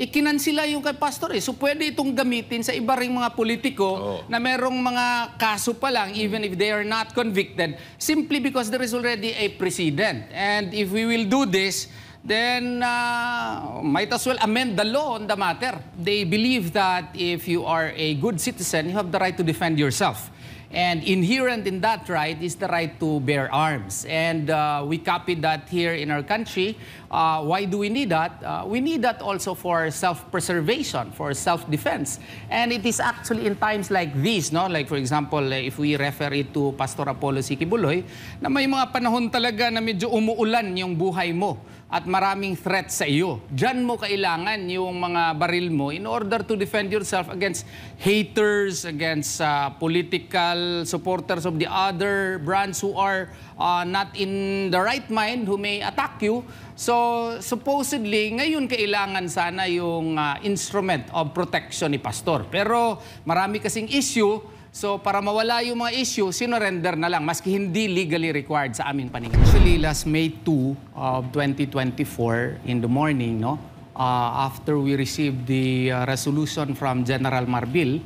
ikinansila yung kay pastor eh. So pwede itong gamitin sa iba ring mga politiko oh. na merong mga kaso pa lang even if they are not convicted simply because there is already a precedent. And if we will do this, then uh, might as well amend the law on the matter. They believe that if you are a good citizen, you have the right to defend yourself. And inherent in that right is the right to bear arms. And uh, we copied that here in our country. Uh, why do we need that? Uh, we need that also for self-preservation, for self-defense. And it is actually in times like this, no? like for example, eh, if we refer it to Pastor Apollo Sikibuloy, na may mga panahon talaga na medyo umuulan yung buhay mo at maraming threat sa iyo. Diyan mo kailangan yung mga baril mo in order to defend yourself against haters, against uh, political supporters of the other brands who are uh, not in the right mind, who may attack you. So, supposedly, ngayon kailangan sana yung uh, instrument of protection ni Pastor. Pero marami kasing issue So para mawala yung mga issue, sinorender na lang, maski hindi legally required sa aming paningin. Actually, last May 2 of 2024 in the morning, no, uh, after we received the uh, resolution from General Marbil,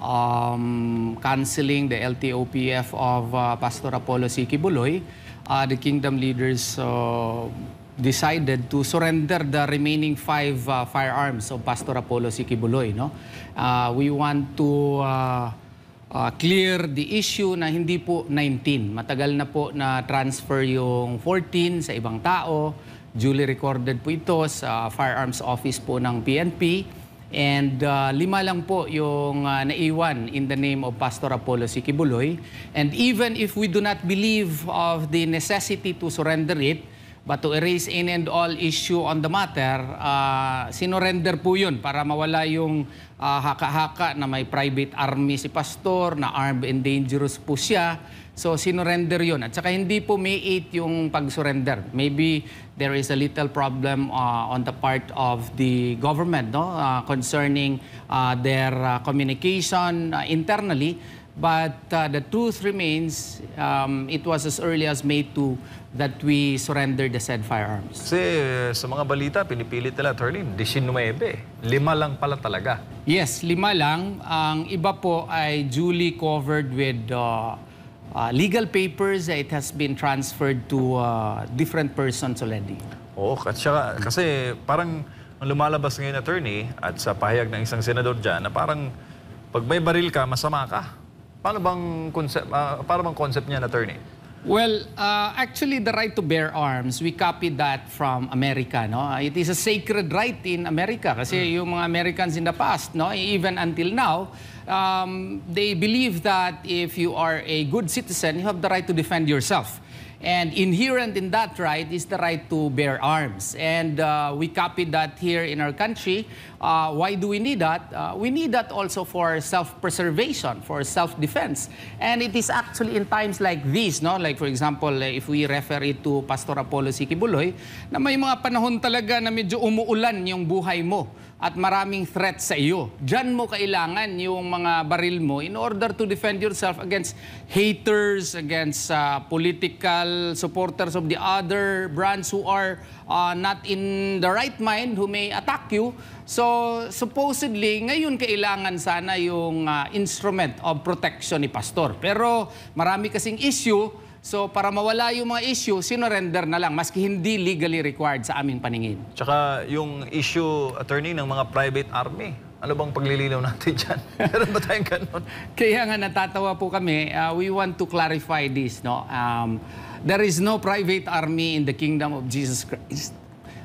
um, canceling the LTOPF of uh, Pastor Apollo Sikibuloy, uh, the kingdom leaders uh, decided to surrender the remaining five uh, firearms of Pastor Apollo Sikibuloy. No? Uh, we want to uh, uh, clear the issue na hindi po 19. Matagal na po na transfer yung 14 sa ibang tao. Duly recorded po ito sa firearms office po ng PNP. And uh, lima lang po yung uh, naiwan in the name of Pastor Apollo Sikibuloy. And even if we do not believe of the necessity to surrender it, But to erase any and all issue on the matter, uh, ah, sinorender po yun para mawala yung ah, haka-haka na may private army si Pastor, na armed and dangerous po siya. So sinorender yun. At saka hindi po May 8 yung pag-surrender. Maybe there is a little problem ah, on the part of the government no? concerning their communication internally. But uh, the truth remains, um, it was as early as May 2 that we surrendered the said firearms. Kasi uh, sa mga balita, pinipilit nila, Turlin, 19. Lima lang pala talaga. Yes, lima lang. Ang iba po ay duly covered with uh, uh, legal papers. It has been transferred to uh, different persons already. Oo, oh, kasi parang ang lumalabas ngayon attorney at sa pahayag ng isang senador dyan na parang pag may baril ka, masama ka. Paano bang concept, uh, ah, para bang concept niya, na attorney? Well, uh, actually, the right to bear arms, we copied that from America. No? Ah, it is a sacred right in America kasi mm. yung mga Americans in the past, no? E, even until now, um, they believe that if you are a good citizen, you have the right to defend yourself. And inherent in that right is the right to bear arms. And uh, we copied that here in our country. Uh, why do we need that? Uh, we need that also for self-preservation, for self-defense. And it is actually in times like this, no? like for example, eh, if we refer it to Pastor Apollo Sikibuloy, na may mga panahon talaga na medyo umuulan yung buhay mo at maraming threat sa iyo. Diyan mo kailangan yung mga baril mo in order to defend yourself against haters, against uh, political supporters of the other brands who are uh, not in the right mind, who may attack you. So, supposedly, ngayon kailangan sana yung uh, instrument of protection ni Pastor. Pero marami kasing issue So para mawala yung mga issue, sinorender na lang maski hindi legally required sa aming paningin. Tsaka yung issue attorney ng mga private army. Ano bang paglililaw natin diyan? Meron ba tayong ganun? Kaya nga natatawa po kami. Uh, we want to clarify this. No? Um, there is no private army in the kingdom of Jesus Christ.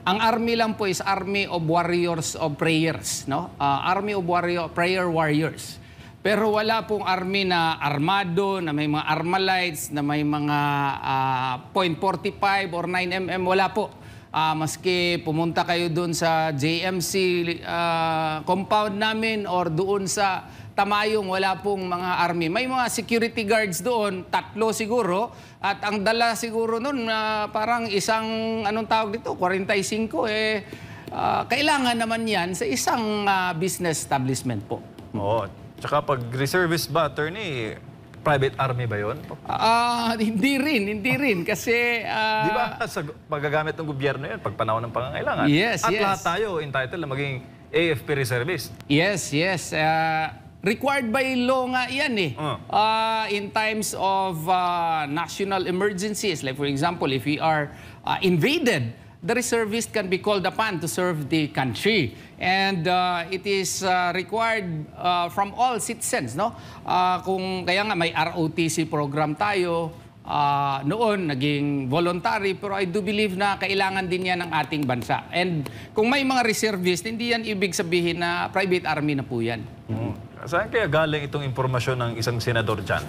Ang army lang po is army of warriors of prayers, no? Uh, army of warrior prayer warriors. Pero wala pong army na armado, na may mga armalites, na may mga uh, ah, .45 or 9mm, wala po. Uh, maski pumunta kayo doon sa JMC uh, ah, compound namin or doon sa Tamayong, wala pong mga army. May mga security guards doon, tatlo siguro. At ang dala siguro noon, uh, parang isang, anong tawag dito, 45 eh. Uh, kailangan naman yan sa isang uh, business establishment po. Oo, Tsaka pag reservist ba, attorney, private army ba yon? Ah, hindi rin, hindi rin. Kasi... ah, Di ba sa paggagamit ng gobyerno yun pag panahon ng pangangailangan? Yes, At yes. lahat tayo entitled na maging AFP reservist. Yes, yes. Uh, required by law nga yan eh. Uh. Ah, in times of ah, national emergencies, like for example, if we are ah, invaded, the reservist can be called upon to serve the country. And uh, it is uh, required uh, from all citizens. No? Uh, kung kaya nga may ROTC program tayo, uh, noon naging voluntary, pero I do believe na kailangan din yan ng ating bansa. And kung may mga reservist, hindi yan ibig sabihin na private army na po yan. Mm -hmm. Saan kaya galing itong impormasyon ng isang senador dyan?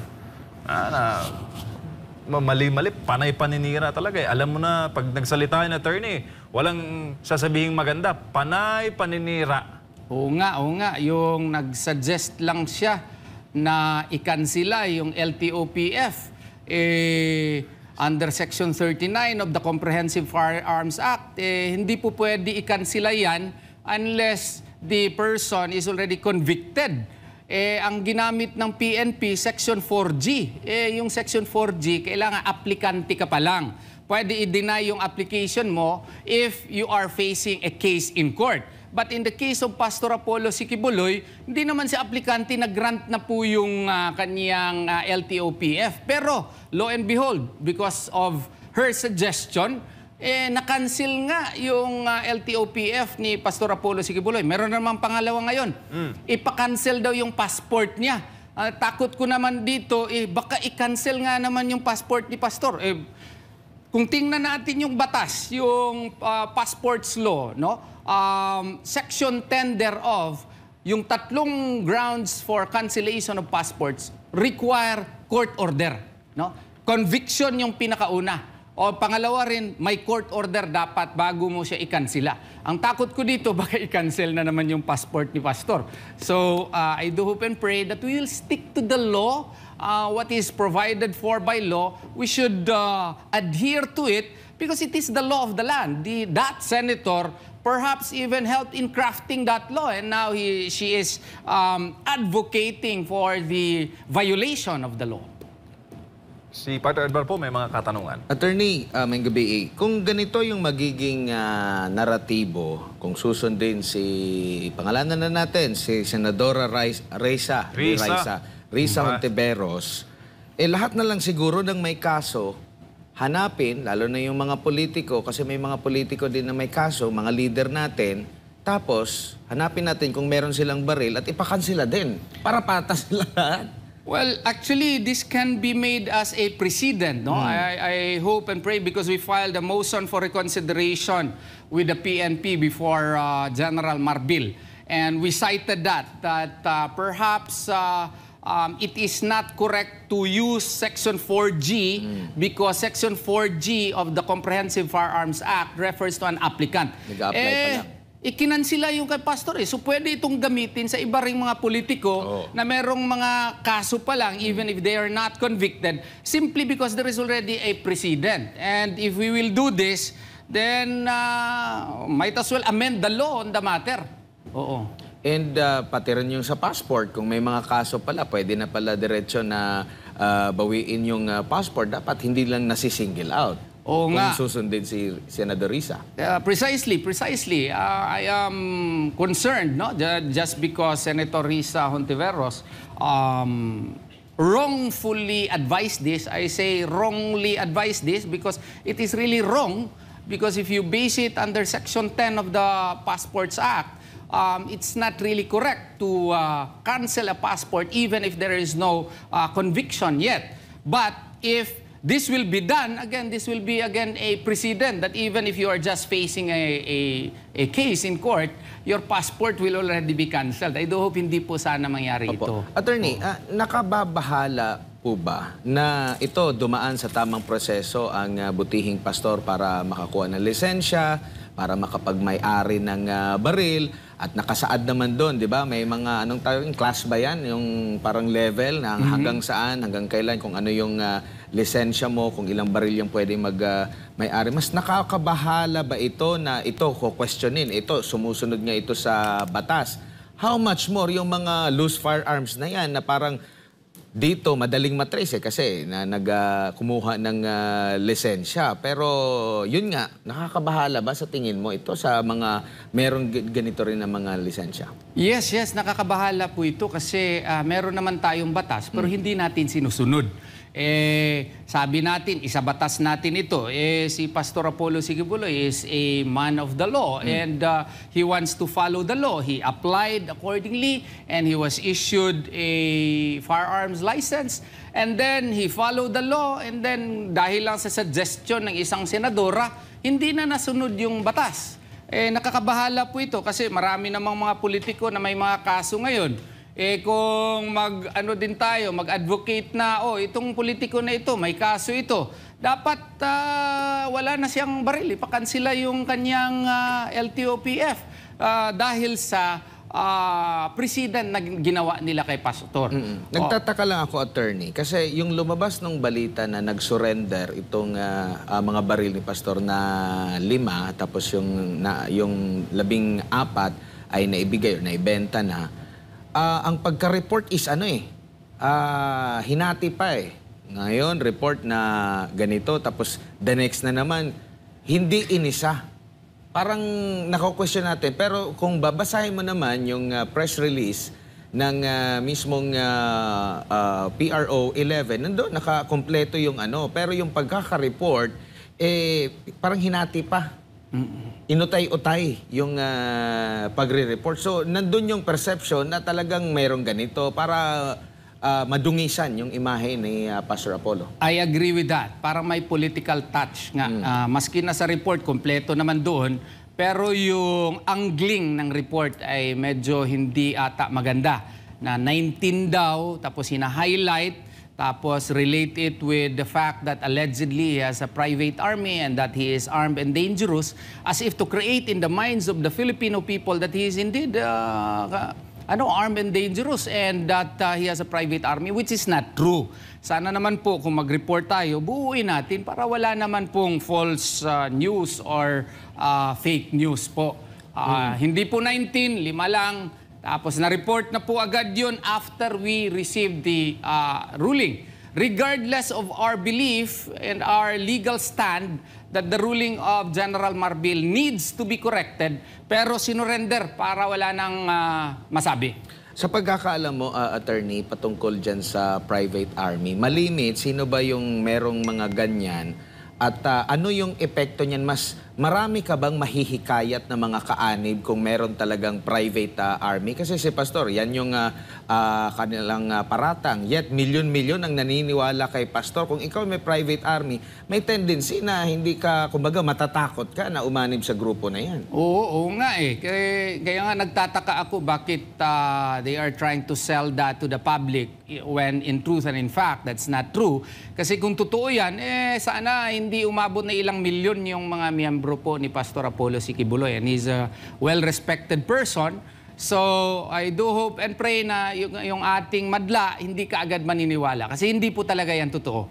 Ah, na, mali-mali, panay paninira talaga eh. Alam mo na, pag nagsalita yung attorney, walang sasabihing maganda, panay paninira. Oo nga, oo nga. Yung nag-suggest lang siya na ikansila yung LTOPF. Eh, under Section 39 of the Comprehensive Firearms Act, eh, hindi po pwede ikansila yan unless the person is already convicted eh, ang ginamit ng PNP, Section 4G. Eh, yung Section 4G, kailangan aplikante ka pa lang. Pwede i-deny yung application mo if you are facing a case in court. But in the case of Pastor Apollo Sikibuloy, hindi naman si aplikante nag-grant na po yung uh, ah, kanyang uh, ah, LTOPF. Pero, lo and behold, because of her suggestion, eh, na-cancel nga yung uh, ah, LTOPF ni Pastor Apollo Sigibuloy. Meron naman pangalawa ngayon. Mm. Ipa-cancel daw yung passport niya. Uh, takot ko naman dito, eh, baka i-cancel nga naman yung passport ni Pastor. Eh, kung tingnan natin yung batas, yung uh, passports law, no? Um, section 10 thereof, yung tatlong grounds for cancellation of passports require court order, no? Conviction yung pinakauna. O pangalawa rin, may court order dapat bago mo siya ikansela. Ang takot ko dito, baka i-cancel na naman yung passport ni Pastor. So uh, I do hope and pray that we will stick to the law, uh, what is provided for by law. We should uh, adhere to it because it is the law of the land. The, that senator perhaps even helped in crafting that law. And now he, she is um, advocating for the violation of the law. Si Partner Edward po may mga katanungan. Attorney uh, ah, Mengabi, eh. kung ganito yung magiging uh, naratibo, kung susundin si, pangalanan na natin, si Senadora Reza, Risa, Risa Reza Monteveros, mm-hmm. eh lahat na lang siguro ng may kaso, hanapin, lalo na yung mga politiko, kasi may mga politiko din na may kaso, mga leader natin, tapos hanapin natin kung meron silang baril at ipakan sila din para patas lahat. Well, actually, this can be made as a precedent. No, mm. I, I hope and pray because we filed a motion for reconsideration with the PNP before uh, General Marbil, and we cited that that uh, perhaps. Uh, um, it is not correct to use Section 4G mm. because Section 4G of the Comprehensive Firearms Act refers to an applicant. Nag-apply eh, pa lang ikinansila yung kay pastor eh. So pwede itong gamitin sa iba ring mga politiko oh. na merong mga kaso pa lang even if they are not convicted simply because there is already a precedent. And if we will do this, then uh, might as well amend the law on the matter. Oo. And uh, pati rin yung sa passport, kung may mga kaso pala, pwede na pala diretso na uh, bawiin yung uh, passport. Dapat hindi lang nasi-single out. Oo kung nga. susundin si Senador Risa. Uh, precisely, precisely. Uh, I am concerned, no? Just because Senator Risa Hontiveros um, wrongfully advised this. I say wrongly advised this because it is really wrong because if you base it under Section 10 of the Passports Act, um, it's not really correct to uh, cancel a passport even if there is no uh, conviction yet. But if This will be done, again, this will be again a precedent that even if you are just facing a, a, a case in court, your passport will already be cancelled. I do hope hindi po sana mangyari Opo. ito. Attorney, uh, nakababahala po ba na ito dumaan sa tamang proseso ang uh, butihing pastor para makakuha ng lisensya, para makapagmay-ari ng uh, baril at nakasaad naman doon, 'di ba? May mga anong tawag class ba 'yan, yung parang level na mm-hmm. hanggang saan, hanggang kailan kung ano yung uh, lisensya mo, kung ilang baril yung pwede mag, uh, may-ari. Mas nakakabahala ba ito na ito, kukwestiyonin, ito, sumusunod nga ito sa batas? How much more yung mga loose firearms na yan na parang dito madaling matrace eh kasi na nagkumuha ah, uh, ng uh, lisensya pero yun nga nakakabahala ba sa tingin mo ito sa mga meron ganito rin ng mga lisensya Yes yes nakakabahala po ito kasi uh, meron naman tayong batas pero mm. hindi natin sinusunod eh, sabi natin, isabatas natin ito. Eh, si Pastor Apollo Sigibuloy is a man of the law mm. and uh, he wants to follow the law. He applied accordingly and he was issued a firearms license. And then he followed the law and then dahil lang sa suggestion ng isang senadora, hindi na nasunod yung batas. Eh, nakakabahala po ito kasi marami namang mga politiko na may mga kaso ngayon eh kung mag ano din tayo, mag-advocate na, oh, itong politiko na ito, may kaso ito. Dapat uh, wala na siyang baril, ipakansila yung kanyang uh, ah, LTOPF uh, ah, dahil sa uh, president na ginawa nila kay Pastor. Mm-hmm. Nagtataka oh. lang ako, attorney, kasi yung lumabas ng balita na nag-surrender itong uh, uh, mga baril ni Pastor na lima, tapos yung, na, yung labing apat ay naibigay o naibenta na, uh, ang pagka-report is ano eh, uh, hinati pa eh. Ngayon, report na ganito, tapos the next na naman, hindi inisa. Parang nako-question natin. Pero kung babasahin mo naman yung uh, press release ng uh, mismong uh, uh, PRO 11, nandoon, nakakompleto yung ano. Pero yung pagkaka-report, eh, parang hinati pa. Mm-mm. Inutay-utay yung uh, pagre-report. So, nandun yung perception na talagang mayroong ganito para uh, madungisan yung imahe ni uh, Pastor Apollo. I agree with that. Parang may political touch nga. Mm. Uh, maski na sa report, kompleto naman doon. Pero yung angling ng report ay medyo hindi ata maganda. Na 19 daw, tapos hina-highlight tapos relate it with the fact that allegedly he has a private army and that he is armed and dangerous as if to create in the minds of the Filipino people that he is indeed uh, ano, armed and dangerous and that uh, he has a private army which is not true. Sana naman po kung mag-report tayo, buuin natin para wala naman pong false uh, news or uh, fake news po. Uh, mm. Hindi po 19, lima lang tapos na-report na po agad yun after we received the uh, ruling. Regardless of our belief and our legal stand that the ruling of General Marbil needs to be corrected, pero sinurrender para wala nang uh, masabi. Sa pagkakaalam mo, uh, attorney, patungkol dyan sa private army, malimit, sino ba yung merong mga ganyan? At uh, ano yung epekto niyan? Mas Marami ka bang mahihikayat na mga kaanib kung meron talagang private uh, army? Kasi si Pastor, yan yung uh, uh, kanilang uh, paratang. Yet, milyon-milyon ang naniniwala kay Pastor. Kung ikaw may private army, may tendency na hindi ka, kumbaga, matatakot ka na umanib sa grupo na yan. Oo, oo nga eh. Kaya, kaya nga nagtataka ako bakit uh, they are trying to sell that to the public when in truth and in fact, that's not true. Kasi kung totoo yan, eh, sana hindi umabot na ilang milyon yung mga miyembro miyembro po ni Pastor Apollo Sikibuloy and he's a well-respected person. So, I do hope and pray na yung, yung ating madla hindi kaagad maniniwala kasi hindi po talaga yan totoo.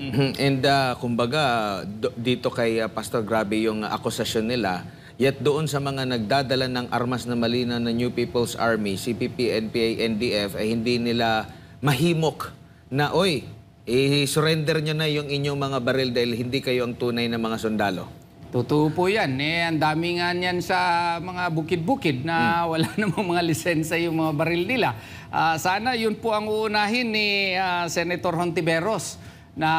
Mhm. And uh, kumbaga, dito kay uh, Pastor, grabe yung akusasyon nila. Yet doon sa mga nagdadala ng armas na malina na New People's Army, CPP, NPA, NDF, ay eh, hindi nila mahimok na, oy, i-surrender nyo na yung inyong mga baril dahil hindi kayo ang tunay na mga sundalo. Totoo po yan. Eh, ang dami nga niyan sa mga bukid-bukid na hmm. wala namang mga lisensya yung mga baril nila. Ah, sana yun po ang uunahin ni ah, Senator Hontiveros na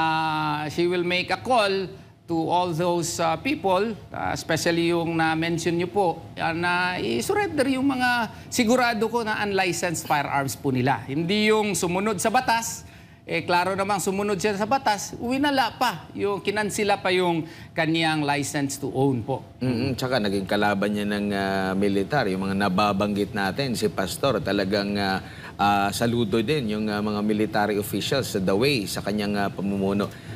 she will make a call to all those ah, people, ah, especially yung na-mention niyo po, ah, na i-surrender yung mga sigurado ko na unlicensed firearms po nila. Hindi yung sumunod sa batas, eh, klaro namang sumunod siya sa batas, uwi na la pa. Yung, kinansila pa yung kaniyang license to own po. Mm-hmm. Tsaka naging kalaban niya ng uh, militar. Yung mga nababanggit natin, si Pastor, talagang uh, uh, saludo din yung uh, mga military officials sa the way sa kanyang uh, pamumuno.